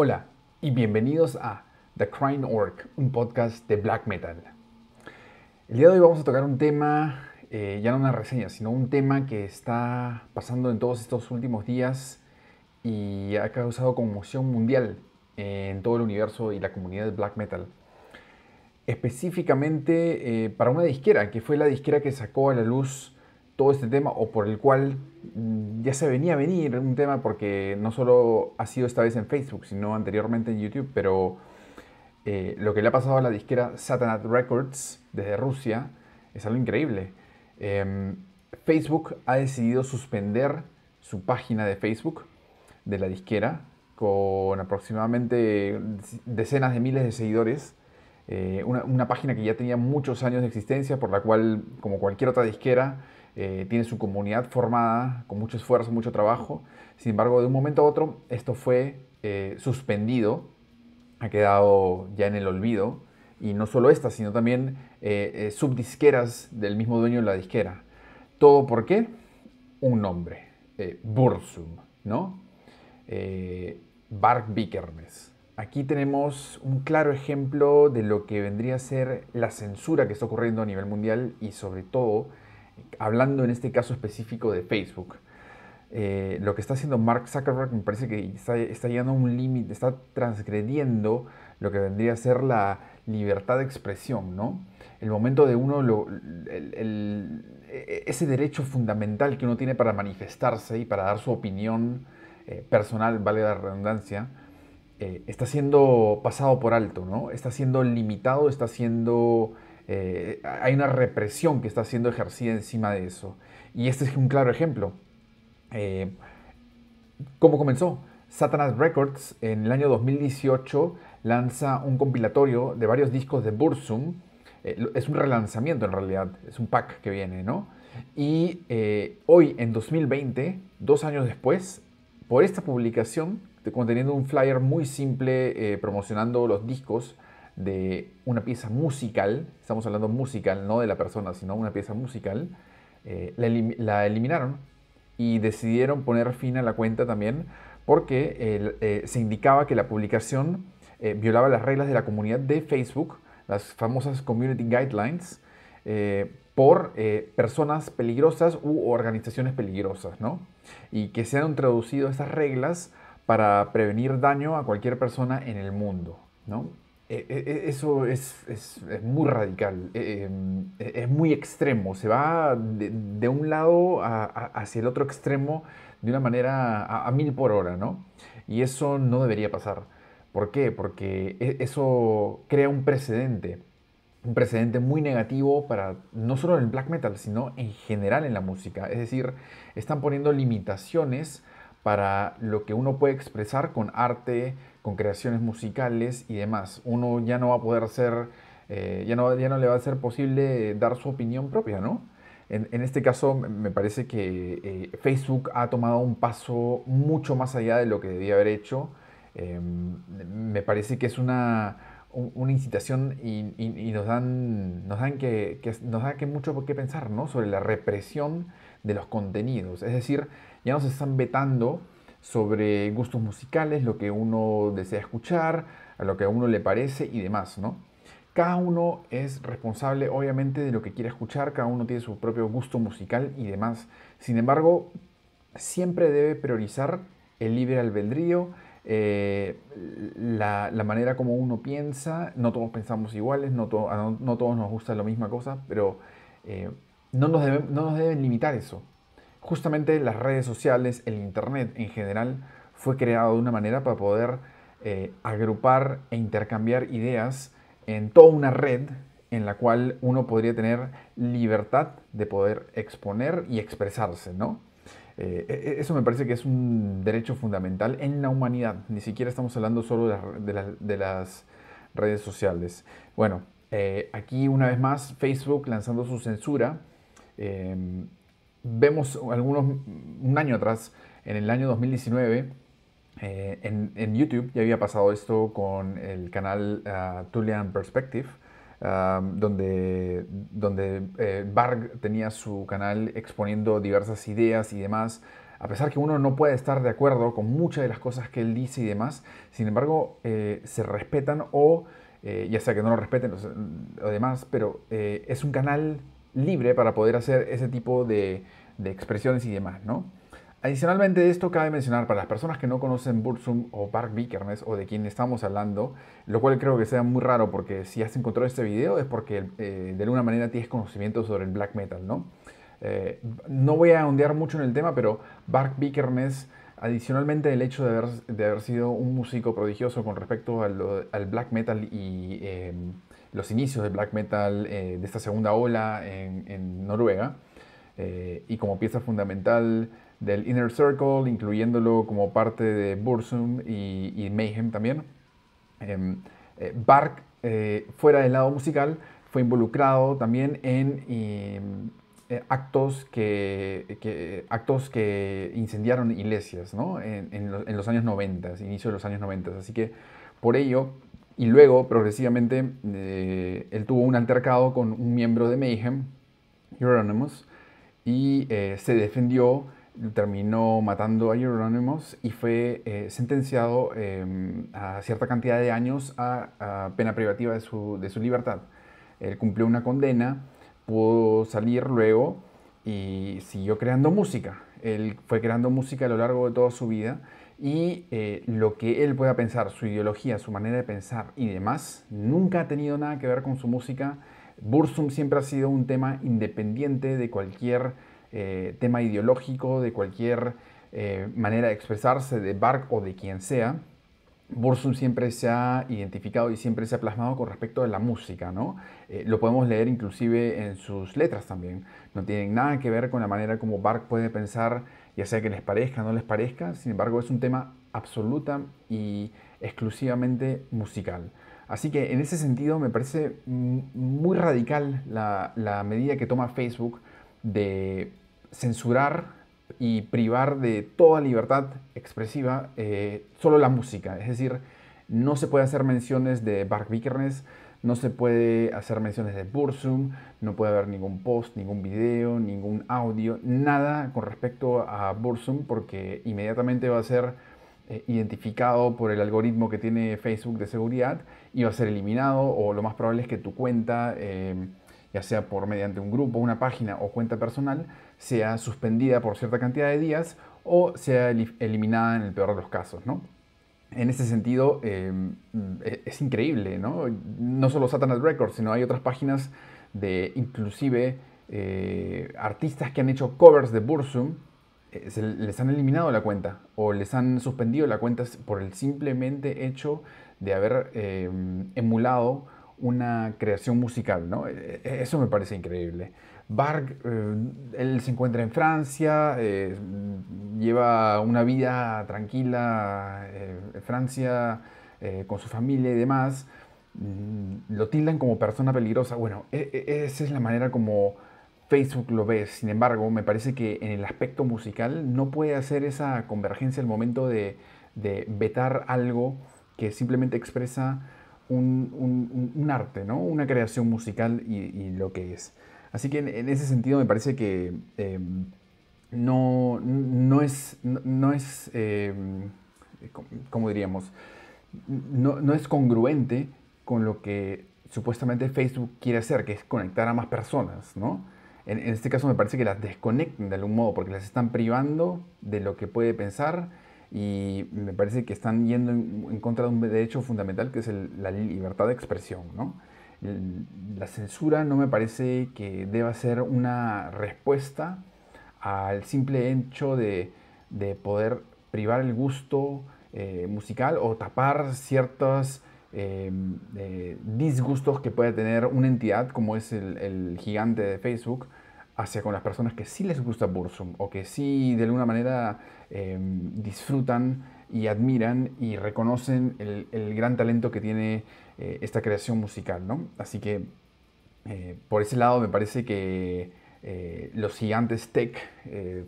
Hola y bienvenidos a The Crying Orc, un podcast de black metal. El día de hoy vamos a tocar un tema, eh, ya no una reseña, sino un tema que está pasando en todos estos últimos días y ha causado conmoción mundial en todo el universo y la comunidad de black metal. Específicamente eh, para una disquera, que fue la disquera que sacó a la luz todo este tema o por el cual mm, ya se venía a venir un tema porque no solo ha sido esta vez en Facebook, sino anteriormente en YouTube, pero eh, lo que le ha pasado a la disquera Satanat Records desde Rusia es algo increíble. Em, Facebook ha decidido suspender su página de Facebook de la disquera con aproximadamente decenas de miles de seguidores. Eh, una página que ya tenía muchos años de existencia, por la cual, como cualquier otra disquera, eh, tiene su comunidad formada con mucho esfuerzo, mucho trabajo. Sin embargo, de un momento a otro, esto fue eh, suspendido, ha quedado ya en el olvido. Y no solo esta, sino también eh, subdisqueras del mismo dueño de la disquera. ¿Todo por qué? Un nombre, Bursum, ¿no? Bark Bickermes. Aquí tenemos un claro ejemplo de lo que vendría a ser la censura que está ocurriendo a nivel mundial y sobre todo hablando en este caso específico de Facebook, eh, lo que está haciendo Mark Zuckerberg me parece que está, llegando a un límite, está transgrediendo lo que vendría a ser la libertad de expresión, ¿no? El momento de uno, lo, ese derecho fundamental que uno tiene para manifestarse y para dar su opinión eh, personal, vale la redundancia, eh, está siendo pasado por alto, ¿no? Está siendo limitado, está siendo eh, hay una represión que está siendo ejercida encima de eso. Y este es un claro ejemplo. Eh, ¿Cómo comenzó? Satanás Records en el año 2018 lanza un compilatorio de varios discos de Bursum. Eh, es un relanzamiento en realidad, es un pack que viene, ¿no? Y hoy, en 2020, dos años después, por esta publicación, conteniendo un flyer muy simple promocionando los discos, de una pieza musical, estamos hablando musical, no de la persona, sino una pieza musical, eh, la, eliminaron y decidieron poner fin a la cuenta también porque eh, se indicaba que la publicación eh, violaba las reglas de la comunidad de Facebook, las famosas Community Guidelines, por personas peligrosas u organizaciones peligrosas, ¿no? Y que se han traducido esas reglas para prevenir daño a cualquier persona en el mundo, ¿no? E, e, e, eso es, muy radical, em, es muy extremo, se va de, un lado a, hacia el otro extremo de una manera a, mil por hora, ¿no? Y eso no debería pasar. ¿Por qué? Porque eso crea un precedente, un precedente muy negativo para no solo el black metal, sino en general en la música. Es decir, están poniendo limitaciones para lo que uno puede expresar con arte, con creaciones musicales y demás. Uno ya no va a poder ser, eh, ya, no, ya no le va a ser posible dar su opinión propia, ¿no? En, este caso me parece que eh, Facebook ha tomado un paso mucho más allá de lo que debía haber hecho. Em, me parece que es una, una incitación y, nos dan, nos dan que, nos da que mucho por qué pensar ¿no? sobre la represión de los contenidos. Es decir, ya nos están vetando sobre gustos musicales, lo que uno desea escuchar, a lo que a uno le parece y demás, ¿no? Cada uno es responsable, obviamente, de lo que quiere escuchar, cada uno tiene su propio gusto musical y demás. Sin embargo, siempre debe priorizar el libre albedrío, eh, la, manera como uno piensa. No todos pensamos iguales, no, todos nos gusta la misma cosa, pero eh, no, nos no nos deben limitar eso justamente las redes sociales, el Internet en general, fue creado de una manera para poder eh, agrupar e intercambiar ideas en toda una red en la cual uno podría tener libertad de poder exponer y expresarse, ¿no? Eh, e, e, eso me parece que es un derecho fundamental en la humanidad. Ni siquiera estamos hablando solo de, las, redes sociales. Bueno, eh, aquí una vez más Facebook lanzando su censura. Em, vemos algunos, un año atrás, en el año 2019, eh, en, YouTube ya había pasado esto con el canal ah, Tulian Perspective, ah, donde, donde Barg eh, tenía su canal exponiendo diversas ideas y demás. A pesar que uno no puede estar de acuerdo con muchas de las cosas que él dice y demás, sin embargo, eh, se respetan o, ya sea que no lo respeten o demás, pero es un canal libre para poder hacer ese tipo de, expresiones y demás, ¿no? Adicionalmente esto, cabe mencionar para las personas que no conocen Burzum o Park Vikernes o de quien estamos hablando, lo cual creo que sea muy raro porque si has encontrado este video es porque eh, de alguna manera tienes conocimiento sobre el black metal, ¿no? Eh, no voy a ondear mucho en el tema, pero Bark Vikernes, adicionalmente el hecho de haber, sido un músico prodigioso con respecto al black metal y... Eh, los inicios del black metal, eh, de esta segunda ola en, Noruega, eh, y como pieza fundamental del Inner Circle, incluyéndolo como parte de Bursum y, Mayhem también. Em, eh, Bark, fuera del lado musical, fue involucrado también en em, actos que, actos que incendiaron iglesias en, en, los, años 90, inicio de los años 90. Así que por ello, y luego, progresivamente, eh, él tuvo un altercado con un miembro de Mayhem, Euronymous, y eh, se defendió, terminó matando a Euronymous y fue eh, sentenciado em, a cierta cantidad de años a, pena privativa de su, de su, libertad. Él cumplió una condena, pudo salir luego y siguió creando música. Él fue creando música a lo largo de toda su vida y eh, lo que él pueda pensar, su ideología, su manera de pensar y demás, nunca ha tenido nada que ver con su música. Bursum siempre ha sido un tema independiente de cualquier eh, tema ideológico, de cualquier eh, manera de expresarse, de Bach o de quien sea. Borsum siempre se ha identificado y siempre se ha plasmado con respecto a la música, ¿no? Eh, lo podemos leer inclusive en sus letras también. No tienen nada que ver con la manera como Bark puede pensar, ya sea que les parezca o no les parezca, sin embargo es un tema absoluta y exclusivamente musical. Así que en ese sentido me parece muy radical la medida que toma Facebook de censurar y privar de toda libertad expresiva eh, solo la música. Es decir, no se puede hacer menciones de Bark Vikernes, no se puede hacer menciones de Bursum, no puede haber ningún post, ningún video, ningún audio, nada con respecto a Bursum porque inmediatamente va a ser eh, identificado por el algoritmo que tiene Facebook de seguridad y va a ser eliminado o lo más probable es que tu cuenta, eh, ya sea por mediante un grupo, una página o cuenta personal, sea suspendida por cierta cantidad de días o sea eliminada en el peor de los casos, ¿no? En ese sentido, em, e-, es increíble, ¿no? No solo Satanás Records, sino hay otras páginas de inclusive eh, artistas que han hecho covers de Bursum, eh, les han eliminado la cuenta o les han suspendido la cuenta por el simplemente hecho de haber em, emulado una creación musical, ¿no? E-, e-, eso me parece increíble. Varg, eh, él se encuentra en Francia, eh, lleva una vida tranquila en eh, Francia con su familia y demás. Mm, lo tildan como persona peligrosa. Bueno, e, e, esa es la manera como Facebook lo ve. Sin embargo, me parece que en el aspecto musical no puede hacer esa convergencia al momento de, vetar algo que simplemente expresa un, arte, ¿no? una creación musical y lo que es. Así que en, ese sentido me parece que em, no, es, no, em, ¿cómo diríamos? No, es congruente con lo que supuestamente Facebook quiere hacer, que es conectar a más personas, ¿no? En, este caso me parece que las desconecten de algún modo, porque las están privando de lo que puede pensar y me parece que están yendo en, contra de un derecho fundamental que es la libertad de expresión, ¿no? La censura no me parece que deba ser una respuesta al simple hecho de, poder privar el gusto eh, musical o tapar ciertos eh, eh, disgustos que puede tener una entidad como es el, gigante de Facebook hacia con las personas que sí les gusta Bursum o que sí de alguna manera disfrutan y admiran y reconocen el, el gran talento que tiene eh, esta creación musical, ¿no? Así que eh, por ese lado me parece que eh, los gigantes tech,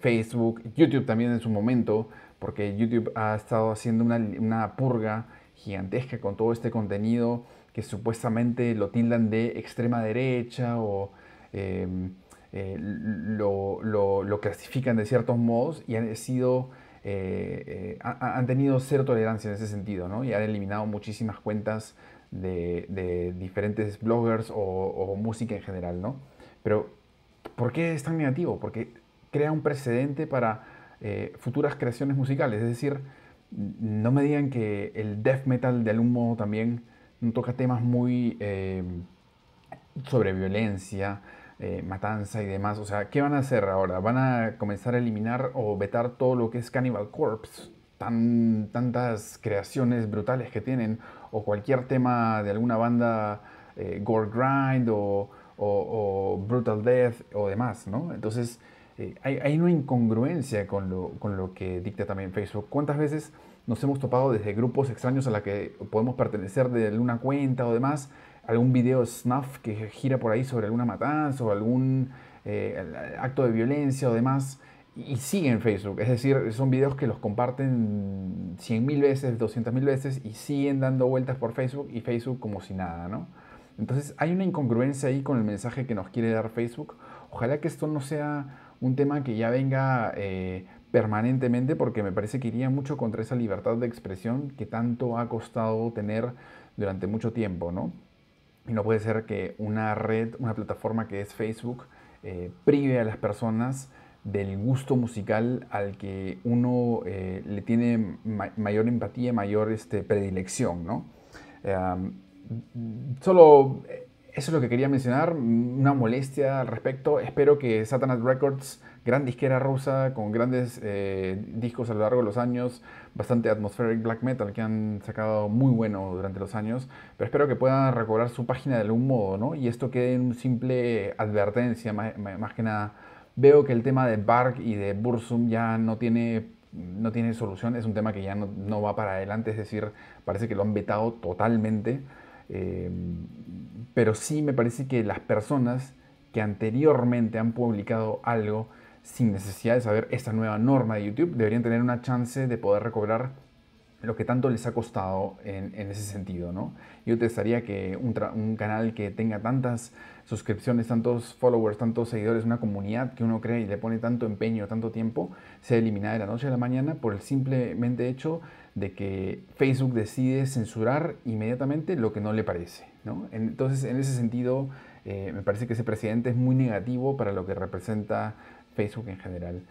Facebook, YouTube también en su momento, porque YouTube ha estado haciendo una, purga gigantesca con todo este contenido que supuestamente lo tildan de extrema derecha o... Em, lo, lo, clasifican de ciertos modos y han sido han tenido cero tolerancia en ese sentido, ¿no? Y han eliminado muchísimas cuentas de, de diferentes bloggers o, música en general, ¿no? Pero, ¿por qué es tan negativo? Porque crea un precedente para eh, futuras creaciones musicales. Es decir, no me digan que el death metal de algún modo también toca temas muy eh, sobre violencia, eh, matanza y demás. O sea, ¿qué van a hacer ahora? ¿Van a comenzar a eliminar o vetar todo lo que es Cannibal Corpse? tan, mm. tantas creaciones brutales que tienen, o cualquier tema de alguna banda eh, gore grind o, brutal death o demás, ¿no? Entonces eh, hay, una incongruencia con lo, con lo que dicta también Facebook. ¿Cuántas veces nos hemos topado desde grupos extraños a la que podemos pertenecer de alguna cuenta o demás, algún video snuff que gira por ahí sobre alguna matanza o algún eh, acto de violencia o demás, y siguen Facebook. Es decir, son videos que los comparten 100.000 veces, 200.000 veces y siguen dando vueltas por Facebook y Facebook como si nada, ¿no? Entonces hay una incongruencia ahí con el mensaje que nos quiere dar Facebook. Ojalá que esto no sea un tema que ya venga eh, permanentemente porque me parece que iría mucho contra esa libertad de expresión que tanto ha costado tener durante mucho tiempo, ¿no? Y no puede ser que una red, una plataforma que es Facebook, eh, prive a las personas del gusto musical al que uno eh, le tiene mayor empatía, mayor este, predilección, ¿no? solo eh, eso es lo que quería mencionar, una molestia al respecto. Espero que Satanat Records, gran disquera rusa, con grandes eh, discos a lo largo de los años, bastante atmospheric black metal que han sacado muy bueno durante los años, pero espero que puedan recobrar su página de algún modo, ¿no? Y esto quede en una simple advertencia, más, más que nada Veo que el tema de Bark y de Bursum ya no tiene, no tiene solución, es un tema que ya no, va para adelante, es decir, parece que lo han vetado totalmente. Eh, pero sí me parece que las personas que anteriormente han publicado algo sin necesidad de saber esta nueva norma de YouTube deberían tener una chance de poder recobrar lo que tanto les ha costado en, ese sentido, Yo te estaría que un, canal que tenga tantas suscripciones, tantos followers, tantos seguidores, una comunidad que uno cree y le pone tanto empeño, tanto tiempo, sea eliminada de la noche a la mañana por el simplemente hecho de que Facebook decide censurar inmediatamente lo que no le parece, Entonces, en ese sentido, eh, me parece que ese presidente es muy negativo para lo que representa Facebook en general.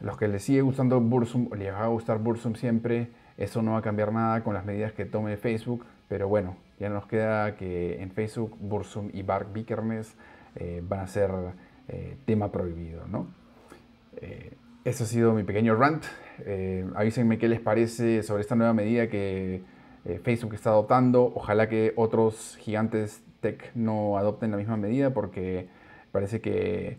Los que les sigue gustando Bursum, o les va a gustar Bursum siempre, eso no va a cambiar nada con las medidas que tome Facebook, pero bueno, ya nos queda que en Facebook Bursum y Bark Bikernes eh, van a ser eh, tema prohibido, ¿no? Eh, eso ha sido mi pequeño rant. avísenme qué les parece sobre esta nueva medida que Facebook está adoptando. Ojalá que otros gigantes tech no adopten la misma medida porque parece que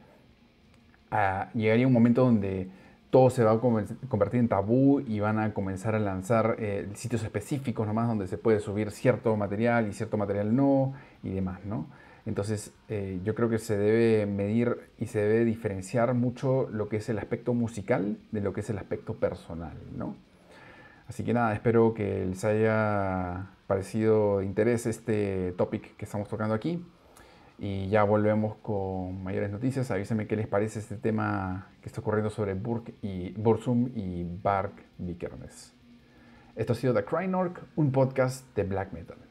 ah, llegaría un momento donde todo se va a convertir en tabú y van a comenzar a lanzar eh, sitios específicos nomás donde se puede subir cierto material y cierto material no y demás, ¿no? Entonces eh, yo creo que se debe medir y se debe diferenciar mucho lo que es el aspecto musical de lo que es el aspecto personal, Así que nada, espero que les haya parecido de interés este topic que estamos tocando aquí y ya volvemos con mayores noticias. Avísenme qué les parece este tema que está ocurriendo sobre Burke y, Bursum y Bark Vikernes. Esto ha sido The Orc, un podcast de black metal.